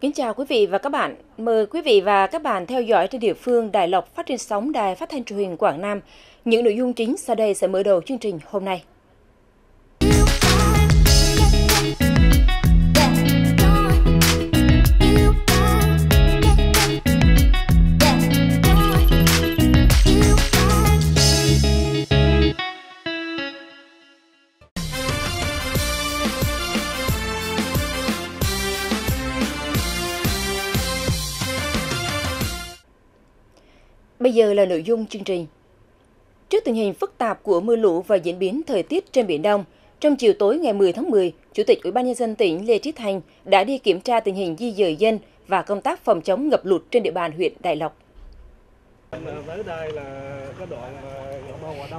Kính chào quý vị và các bạn. Mời quý vị và các bạn theo dõi trên địa phương Đài Lộc phát trên sóng Đài Phát thanh Truyền hình Quảng Nam. Những nội dung chính sau đây sẽ mở đầu chương trình hôm nay. Bây giờ là nội dung chương trình. Trước tình hình phức tạp của mưa lũ và diễn biến thời tiết trên Biển Đông, trong chiều tối ngày 10 tháng 10, Chủ tịch Ủy ban nhân dân tỉnh Lê Trí Thành đã đi kiểm tra tình hình di dời dân và công tác phòng chống ngập lụt trên địa bàn huyện Đại Lộc.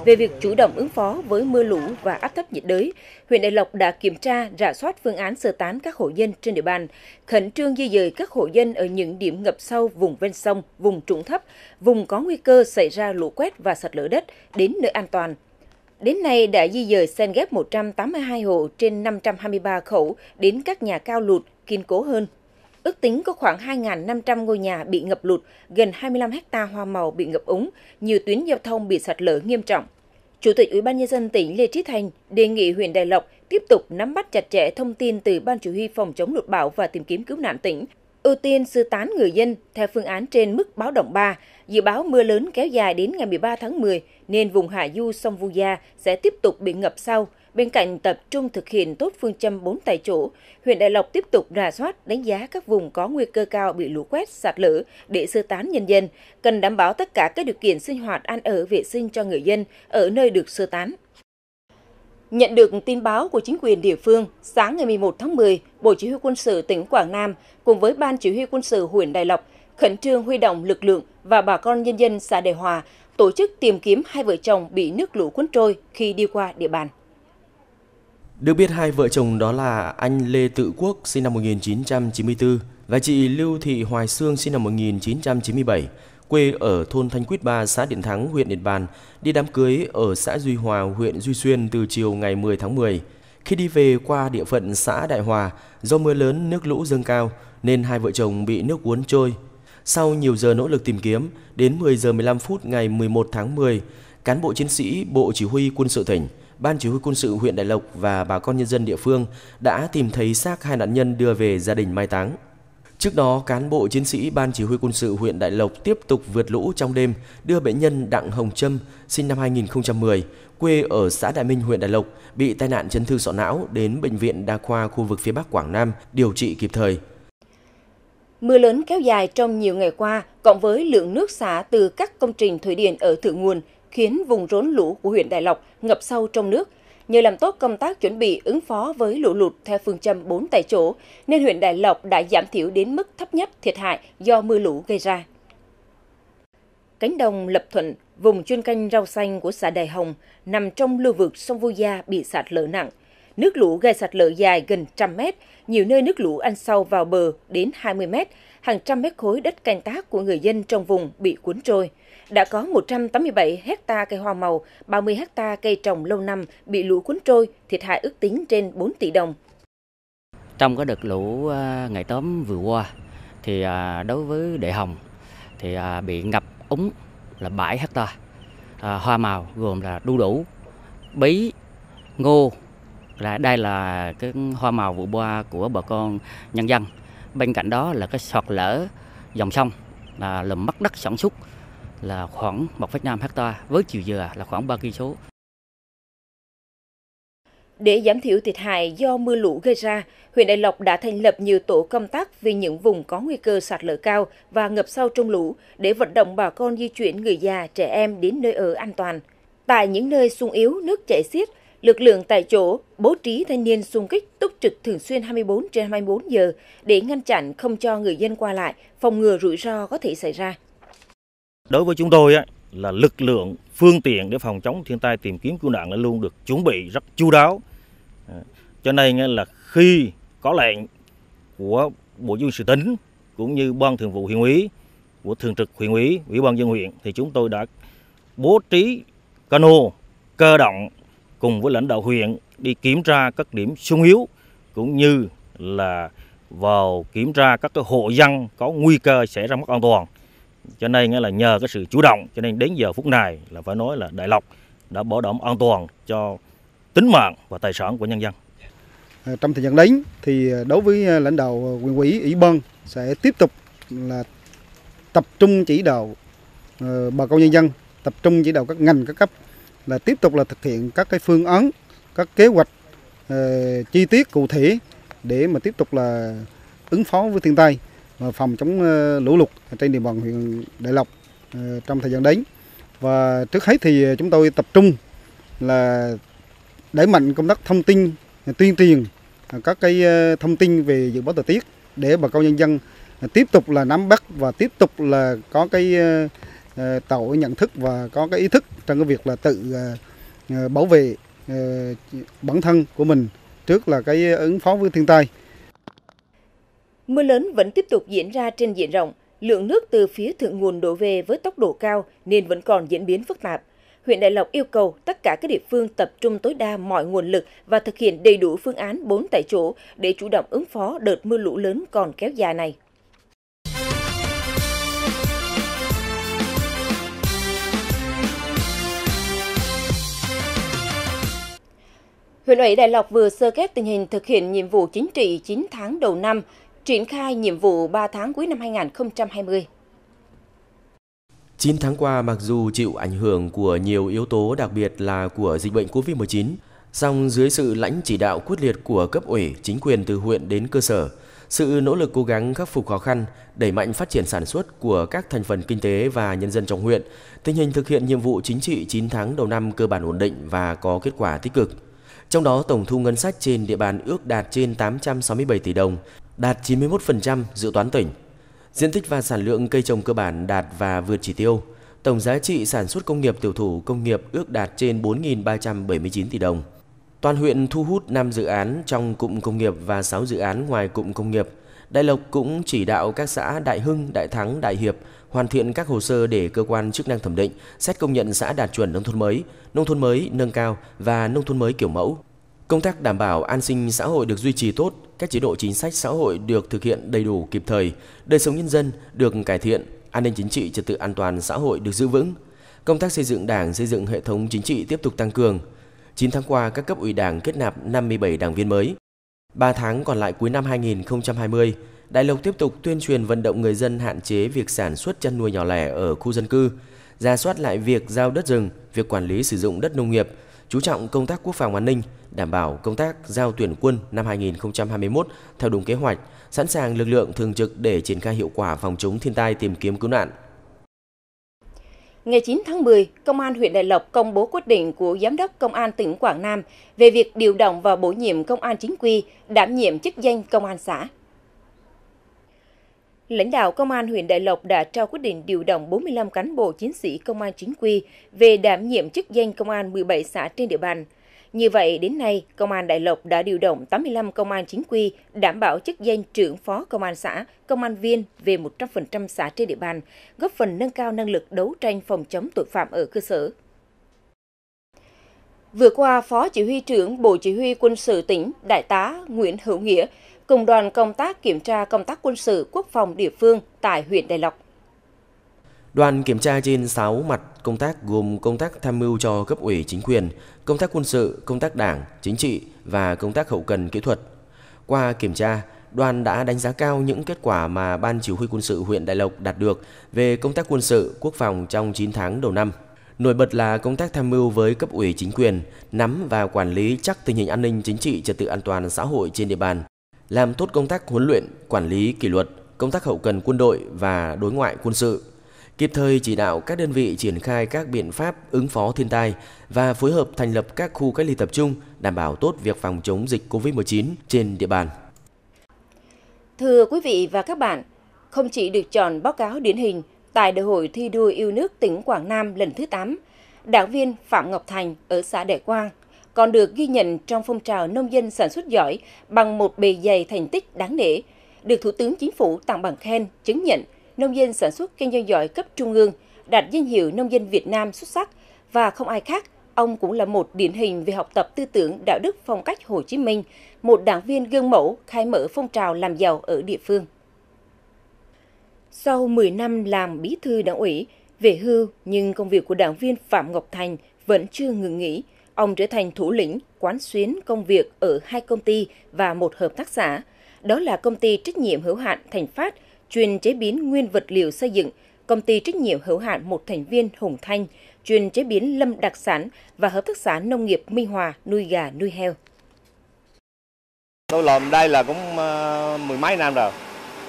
Về việc chủ động ứng phó với mưa lũ và áp thấp nhiệt đới, huyện Đại Lộc đã kiểm tra, rà soát phương án sơ tán các hộ dân trên địa bàn, khẩn trương di dời các hộ dân ở những điểm ngập sâu vùng ven sông, vùng trũng thấp, vùng có nguy cơ xảy ra lũ quét và sạt lở đất đến nơi an toàn. Đến nay đã di dời xen ghép 182 hộ trên 523 khẩu đến các nhà cao lụt, kiên cố hơn. Ước tính có khoảng 2.500 ngôi nhà bị ngập lụt, gần 25 ha hoa màu bị ngập úng, nhiều tuyến giao thông bị sạt lở nghiêm trọng. Chủ tịch Ủy ban nhân dân tỉnh Lê Trí Thành đề nghị huyện Đại Lộc tiếp tục nắm bắt chặt chẽ thông tin từ Ban Chỉ huy phòng chống lụt bão và tìm kiếm cứu nạn tỉnh, ưu tiên sơ tán người dân theo phương án trên mức báo động 3. Dự báo mưa lớn kéo dài đến ngày 13 tháng 10 nên vùng hạ du sông Vu Gia sẽ tiếp tục bị ngập sau Bên cạnh tập trung thực hiện tốt phương châm 4 tại chỗ, huyện Đại Lộc tiếp tục rà soát, đánh giá các vùng có nguy cơ cao bị lũ quét, sạt lở để sơ tán nhân dân, cần đảm bảo tất cả các điều kiện sinh hoạt ăn ở vệ sinh cho người dân ở nơi được sơ tán. Nhận được tin báo của chính quyền địa phương, sáng ngày 11 tháng 10, Bộ Chỉ huy quân sự tỉnh Quảng Nam cùng với Ban Chỉ huy quân sự huyện Đại Lộc khẩn trương huy động lực lượng và bà con nhân dân xã Đề Hòa tổ chức tìm kiếm hai vợ chồng bị nước lũ cuốn trôi khi đi qua địa bàn. Được biết hai vợ chồng đó là anh Lê Tự Quốc sinh năm 1994 và chị Lưu Thị Hoài Sương sinh năm 1997, quê ở thôn Thanh Quýt Ba, xã Điện Thắng, huyện Điện Bàn, đi đám cưới ở xã Duy Hòa, huyện Duy Xuyên từ chiều ngày 10 tháng 10. Khi đi về qua địa phận xã Đại Hòa, do mưa lớn nước lũ dâng cao nên hai vợ chồng bị nước cuốn trôi. Sau nhiều giờ nỗ lực tìm kiếm, đến 10 giờ 15 phút ngày 11 tháng 10, cán bộ chiến sĩ Bộ Chỉ huy Quân sự tỉnh Ban chỉ huy quân sự huyện Đại Lộc và bà con nhân dân địa phương đã tìm thấy xác hai nạn nhân đưa về gia đình mai táng. Trước đó, cán bộ chiến sĩ Ban Chỉ huy quân sự huyện Đại Lộc tiếp tục vượt lũ trong đêm đưa bệnh nhân Đặng Hồng Trâm, sinh năm 2010, quê ở xã Đại Minh, huyện Đại Lộc, bị tai nạn chấn thương sọ não đến Bệnh viện Đa khoa khu vực phía Bắc Quảng Nam điều trị kịp thời. Mưa lớn kéo dài trong nhiều ngày qua, cộng với lượng nước xả từ các công trình thủy điện ở thượng nguồn khiến vùng rốn lũ của huyện Đại Lộc ngập sâu trong nước. Nhờ làm tốt công tác chuẩn bị ứng phó với lũ lụt theo phương châm 4 tại chỗ, nên huyện Đại Lộc đã giảm thiểu đến mức thấp nhất thiệt hại do mưa lũ gây ra. Cánh đồng Lập Thuận, vùng chuyên canh rau xanh của xã Đại Hồng, nằm trong lưu vực sông Vu Gia bị sạt lở nặng. Nước lũ gây sạt lở dài gần trăm mét, nhiều nơi nước lũ ăn sâu vào bờ đến 20 mét, hàng trăm mét khối đất canh tác của người dân trong vùng bị cuốn trôi đã có 187 hecta cây hoa màu, 30 hecta cây trồng lâu năm bị lũ cuốn trôi, thiệt hại ước tính trên 4 tỷ đồng. Trong cái đợt lũ à, ngày tóm vừa qua, thì à, đối với đệ hồng thì à, bị ngập úng là 7 hecta hoa màu gồm là đu đủ, bí, ngô là đây là cái hoa màu vụ qua của bà con nhân dân. Bên cạnh đó là cái sọt lở dòng sông là lùm mất đất sản xuất là khoảng 1,5 hecta với chiều dừa là khoảng 3 số. Để giảm thiểu thiệt hại do mưa lũ gây ra, huyện Đại Lộc đã thành lập nhiều tổ công tác về những vùng có nguy cơ sạt lở cao và ngập sâu trong lũ để vận động bà con di chuyển người già, trẻ em đến nơi ở an toàn. Tại những nơi sung yếu, nước chảy xiết, lực lượng tại chỗ bố trí thanh niên xung kích túc trực thường xuyên 24 trên 24 giờ để ngăn chặn không cho người dân qua lại, phòng ngừa rủi ro có thể xảy ra. Đối với chúng tôi là lực lượng phương tiện để phòng chống thiên tai tìm kiếm cứu nạn là luôn được chuẩn bị rất chu đáo. À, cho nên là khi có lệnh của Bộ Dương sự tính cũng như ban thường vụ huyện ủy của thường trực huyện ủy, ủy ban dân huyện thì chúng tôi đã bố trí cano cơ động cùng với lãnh đạo huyện đi kiểm tra các điểm sung yếu cũng như là vào kiểm tra các hộ dân có nguy cơ xảy ra mất an toàn cho nên là nhờ cái sự chủ động cho nên đến giờ phút này là phải nói là Đại Lộc đã bảo đảm an toàn cho tính mạng và tài sản của nhân dân. À, trong thời gian đến thì à, đối với à, lãnh đạo quyền ủy ủy ban sẽ tiếp tục là tập trung chỉ đạo bà con nhân dân, tập trung chỉ đạo các ngành các cấp là tiếp tục là thực hiện các cái phương án, các kế hoạch chi tiết cụ thể để mà tiếp tục là ứng phó với thiên tai và phòng chống ờ, lũ lụt trên địa bàn huyện Đại Lộc ờ, trong thời gian đến. Và trước hết thì chúng tôi tập trung là đẩy mạnh công tác thông tin, tuyên truyền ờ, các cái thông tin về dự báo thời tiết để bà con nhân dân tiếp tục là nắm bắt và tiếp tục là có cái tạo nhận thức và có cái ý thức trong cái việc là tự bảo vệ bản thân của mình trước là cái ứng phó với thiên tai Mưa lớn vẫn tiếp tục diễn ra trên diện rộng, lượng nước từ phía thượng nguồn đổ về với tốc độ cao nên vẫn còn diễn biến phức tạp. Huyện Đại Lộc yêu cầu tất cả các địa phương tập trung tối đa mọi nguồn lực và thực hiện đầy đủ phương án 4 tại chỗ để chủ động ứng phó đợt mưa lũ lớn còn kéo dài này. Huyện ủy Đại Lộc vừa sơ kết tình hình thực hiện nhiệm vụ chính trị 9 tháng đầu năm triển khai nhiệm vụ 3 tháng cuối năm 2020. 9 tháng qua, mặc dù chịu ảnh hưởng của nhiều yếu tố đặc biệt là của dịch bệnh COVID-19, song dưới sự lãnh chỉ đạo quyết liệt của cấp ủy, chính quyền từ huyện đến cơ sở, sự nỗ lực cố gắng khắc phục khó khăn, đẩy mạnh phát triển sản xuất của các thành phần kinh tế và nhân dân trong huyện, tình hình thực hiện nhiệm vụ chính trị 9 tháng đầu năm cơ bản ổn định và có kết quả tích cực. Trong đó, tổng thu ngân sách trên địa bàn ước đạt trên 867 tỷ đồng, đạt 91% dự toán tỉnh. Diện tích và sản lượng cây trồng cơ bản đạt và vượt chỉ tiêu. Tổng giá trị sản xuất công nghiệp tiểu thủ công nghiệp ước đạt trên 4.379 tỷ đồng. Toàn huyện thu hút 5 dự án trong cụm công nghiệp và 6 dự án ngoài cụm công nghiệp. Đại Lộc cũng chỉ đạo các xã Đại Hưng, Đại Thắng, Đại Hiệp hoàn thiện các hồ sơ để cơ quan chức năng thẩm định, xét công nhận xã đạt chuẩn nông thôn mới, nông thôn mới nâng cao và nông thôn mới kiểu mẫu. Công tác đảm bảo an sinh xã hội được duy trì tốt, các chế độ chính sách xã hội được thực hiện đầy đủ kịp thời, đời sống nhân dân được cải thiện, an ninh chính trị trật tự an toàn xã hội được giữ vững. Công tác xây dựng Đảng, xây dựng hệ thống chính trị tiếp tục tăng cường. 9 tháng qua, các cấp ủy Đảng kết nạp 57 đảng viên mới. 3 tháng còn lại cuối năm 2020, Đại Lộc tiếp tục tuyên truyền vận động người dân hạn chế việc sản xuất chăn nuôi nhỏ lẻ ở khu dân cư, ra soát lại việc giao đất rừng, việc quản lý sử dụng đất nông nghiệp, chú trọng công tác quốc phòng an ninh, đảm bảo công tác giao tuyển quân năm 2021 theo đúng kế hoạch, sẵn sàng lực lượng thường trực để triển khai hiệu quả phòng chống thiên tai tìm kiếm cứu nạn. Ngày 9 tháng 10, Công an huyện Đại Lộc công bố quyết định của Giám đốc Công an tỉnh Quảng Nam về việc điều động và bổ nhiệm công an chính quy, đảm nhiệm chức danh công an xã lãnh đạo Công an huyện Đại Lộc đã trao quyết định điều động 45 cán bộ chiến sĩ công an chính quy về đảm nhiệm chức danh công an 17 xã trên địa bàn. Như vậy, đến nay, Công an Đại Lộc đã điều động 85 công an chính quy đảm bảo chức danh trưởng phó công an xã, công an viên về 100% xã trên địa bàn, góp phần nâng cao năng lực đấu tranh phòng chống tội phạm ở cơ sở. Vừa qua, Phó Chỉ huy trưởng Bộ Chỉ huy Quân sự tỉnh Đại tá Nguyễn Hữu Nghĩa cùng đoàn công tác kiểm tra công tác quân sự quốc phòng địa phương tại huyện Đại Lộc. Đoàn kiểm tra trên 6 mặt công tác gồm công tác tham mưu cho cấp ủy chính quyền, công tác quân sự, công tác đảng, chính trị và công tác hậu cần kỹ thuật. Qua kiểm tra, đoàn đã đánh giá cao những kết quả mà Ban Chỉ huy quân sự huyện Đại Lộc đạt được về công tác quân sự, quốc phòng trong 9 tháng đầu năm. Nổi bật là công tác tham mưu với cấp ủy chính quyền, nắm và quản lý chắc tình hình an ninh chính trị trật tự an toàn xã hội trên địa bàn, làm tốt công tác huấn luyện, quản lý kỷ luật, công tác hậu cần quân đội và đối ngoại quân sự, kịp thời chỉ đạo các đơn vị triển khai các biện pháp ứng phó thiên tai và phối hợp thành lập các khu cách ly tập trung đảm bảo tốt việc phòng chống dịch COVID-19 trên địa bàn. Thưa quý vị và các bạn, không chỉ được chọn báo cáo điển hình tại Đại hội thi đua yêu nước tỉnh Quảng Nam lần thứ 8, đảng viên Phạm Ngọc Thành ở xã Đại Quang còn được ghi nhận trong phong trào nông dân sản xuất giỏi bằng một bề dày thành tích đáng nể, được Thủ tướng Chính phủ tặng bằng khen, chứng nhận nông dân sản xuất kinh doanh giỏi cấp trung ương, đạt danh hiệu nông dân Việt Nam xuất sắc và không ai khác, ông cũng là một điển hình về học tập tư tưởng đạo đức phong cách Hồ Chí Minh, một đảng viên gương mẫu khai mở phong trào làm giàu ở địa phương. Sau 10 năm làm bí thư đảng ủy, về hưu nhưng công việc của đảng viên Phạm Ngọc Thành vẫn chưa ngừng nghỉ. Ông trở thành thủ lĩnh, quán xuyến công việc ở hai công ty và một hợp tác xã. Đó là công ty trách nhiệm hữu hạn Thành Phát, chuyên chế biến nguyên vật liệu xây dựng, công ty trách nhiệm hữu hạn một thành viên Hùng Thanh, chuyên chế biến lâm đặc sản và hợp tác xã nông nghiệp Minh Hòa nuôi gà nuôi heo. Tôi làm đây là cũng ờ, mười mấy năm rồi.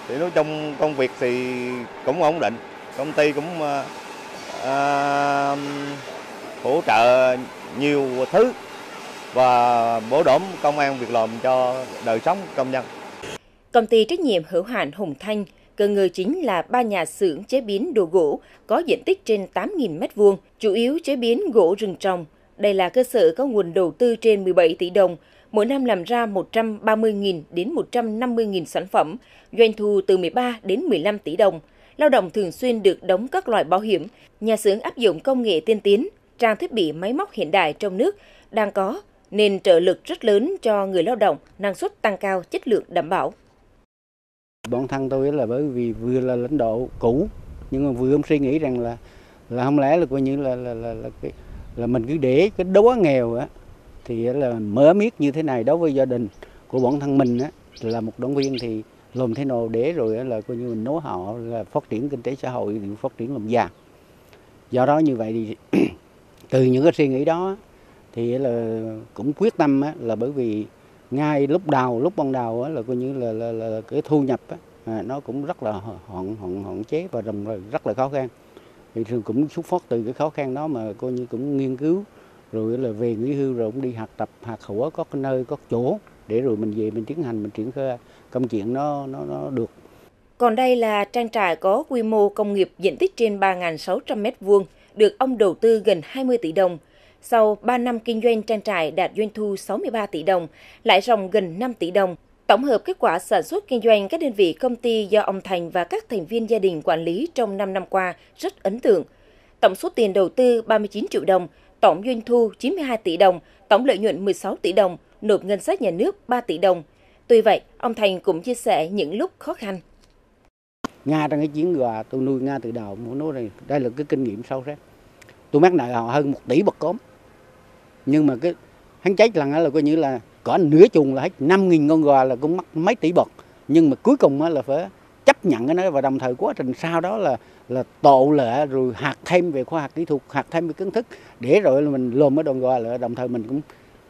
Thì nói chung công việc thì cũng ổn định, công ty cũng uh, hỗ trợ nhiều thứ và bổ đổm công an việc làm cho đời sống công nhân. Công ty trách nhiệm hữu hạn Hùng Thanh, cơ ngơi chính là ba nhà xưởng chế biến đồ gỗ có diện tích trên 8.000 m2, chủ yếu chế biến gỗ rừng trồng. Đây là cơ sở có nguồn đầu tư trên 17 tỷ đồng, mỗi năm làm ra 130.000 đến 150.000 sản phẩm, doanh thu từ 13 đến 15 tỷ đồng. Lao động thường xuyên được đóng các loại bảo hiểm, nhà xưởng áp dụng công nghệ tiên tiến, trang thiết bị máy móc hiện đại trong nước đang có nên trợ lực rất lớn cho người lao động, năng suất tăng cao, chất lượng đảm bảo. Bản thân tôi là bởi vì vừa là lãnh đạo cũ nhưng mà vừa ông suy nghĩ rằng là là không lẽ là coi như là là là là, là mình cứ để cái đóa nghèo á thì là mở miết như thế này đối với gia đình của bản thân mình á là một đảng viên thì làm thế nào để rồi là coi như mình nối họ là phát triển kinh tế xã hội thì phát triển làm già dạ. do đó như vậy thì từ những cái suy nghĩ đó thì là cũng quyết tâm là bởi vì ngay lúc đầu lúc ban đầu là coi như là, là, là cái thu nhập á, à, nó cũng rất là hạn hạn hạn chế và rầm rồi rất là khó khăn thì thường cũng xuất phát từ cái khó khăn đó mà coi như cũng nghiên cứu rồi là về nghỉ hưu rồi cũng đi học tập học hỏi có cái nơi có chỗ để rồi mình về mình tiến hành mình triển khai công chuyện nó nó nó được còn đây là trang trại có quy mô công nghiệp diện tích trên 3.600 mét vuông được ông đầu tư gần 20 tỷ đồng. Sau 3 năm kinh doanh trang trại đạt doanh thu 63 tỷ đồng, lãi ròng gần 5 tỷ đồng. Tổng hợp kết quả sản xuất kinh doanh các đơn vị công ty do ông Thành và các thành viên gia đình quản lý trong 5 năm qua rất ấn tượng. Tổng số tiền đầu tư 39 triệu đồng, tổng doanh thu 92 tỷ đồng, tổng lợi nhuận 16 tỷ đồng, nộp ngân sách nhà nước 3 tỷ đồng. Tuy vậy, ông Thành cũng chia sẻ những lúc khó khăn nga trong cái chiến gà tôi nuôi nga từ đầu muốn nói này đây là cái kinh nghiệm sâu sắc tôi mắc nợ họ hơn một tỷ bạc cốm nhưng mà cái hắn chết lần là coi như là cỡ nửa chuồng là hết năm nghìn con gà là cũng mất mấy tỷ bạc nhưng mà cuối cùng là phải chấp nhận cái nó và đồng thời quá trình sau đó là là tộ lệ rồi hạt thêm về khoa học kỹ thuật hạt thêm về kiến thức để rồi là mình lùm cái đòn gò lại đồng thời mình cũng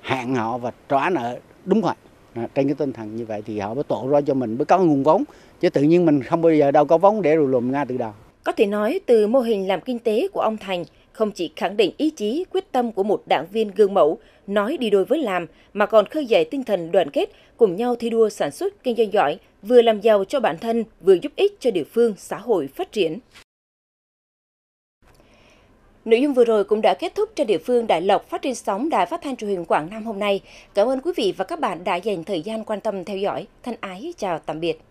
hạn họ và trả nợ đúng rồi À, trên cái tinh thần như vậy thì họ mới tổ ra cho mình mới có nguồn vốn chứ tự nhiên mình không bao giờ đâu có vốn để rồi lùm nga từ đầu có thể nói từ mô hình làm kinh tế của ông Thành không chỉ khẳng định ý chí quyết tâm của một đảng viên gương mẫu nói đi đôi với làm mà còn khơi dậy tinh thần đoàn kết cùng nhau thi đua sản xuất kinh doanh giỏi vừa làm giàu cho bản thân vừa giúp ích cho địa phương xã hội phát triển Nội dung vừa rồi cũng đã kết thúc cho địa phương Đại Lộc phát trên sóng Đài Phát thanh truyền hình Quảng Nam hôm nay. Cảm ơn quý vị và các bạn đã dành thời gian quan tâm theo dõi. Thân ái chào tạm biệt.